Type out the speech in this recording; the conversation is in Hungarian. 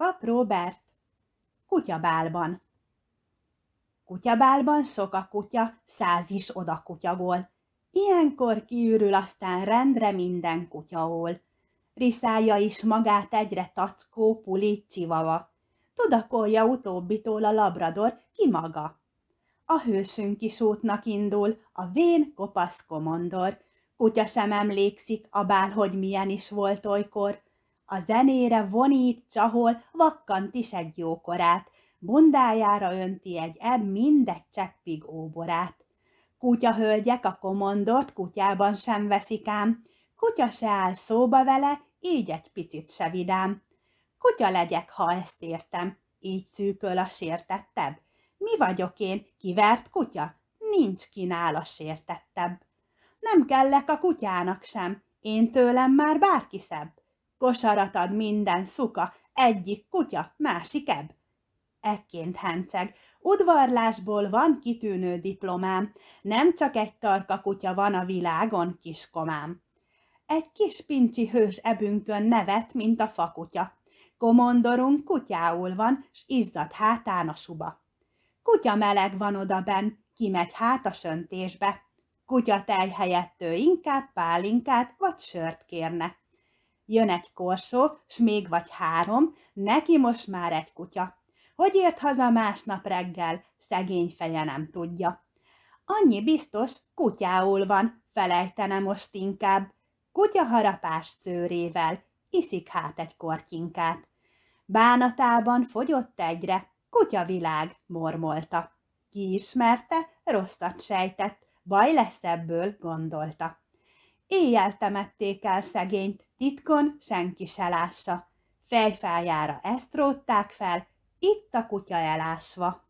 Pap Robert, kutyabálban. Kutyabálban sok a kutya, száz is oda kutyagol. Ilyenkor kiürül aztán rendre minden kutyaól. Riszálja is magát egyre tackó, puli, csivava. Tudakolja utóbbitól a labrador, ki maga. A hősünk is útnak indul, a vén kopasz komondor. Kutya sem emlékszik, a bál, hogy milyen is volt olykor. A zenére vonít, csahol, vakkant is egy jókorát, bundájára önti egy ebb mindegy cseppig óborát. Kutya hölgyek a komondort kutyában sem veszik ám, kutya se áll szóba vele, így egy picit se vidám. Kutya legyek, ha ezt értem, így szűköl a sértettebb. Mi vagyok én, kivert kutya? Nincs kinál a sértettebb. Nem kellek a kutyának sem, én tőlem már bárki szebb kosarat ad minden szuka, egyik kutya, másik ebb. Ekként henceg, udvarlásból van kitűnő diplomám, nem csak egy tarka kutya van a világon, kiskomám. Egy kis pincsi hős ebünkön nevet, mint a fakutya. Komondorunk kutyául van, s izzad hátán a suba. Kutya meleg van odaben, kimegy hát a söntésbe. tej helyett ő inkább pálinkát vagy sört kérne jön egy korsó, s még vagy három, neki most már egy kutya. Hogy ért haza másnap reggel, szegény feje nem tudja. Annyi biztos, kutyául van, felejtene most inkább. Kutya harapás szőrével, iszik hát egy kortyinkát. Bánatában fogyott egyre, világ mormolta. Ki ismerte, rosszat sejtett, baj lesz ebből, gondolta. Éjjel temették el szegényt, titkon senki se lássa. Fejfájára ezt rótták fel, itt a kutya elásva.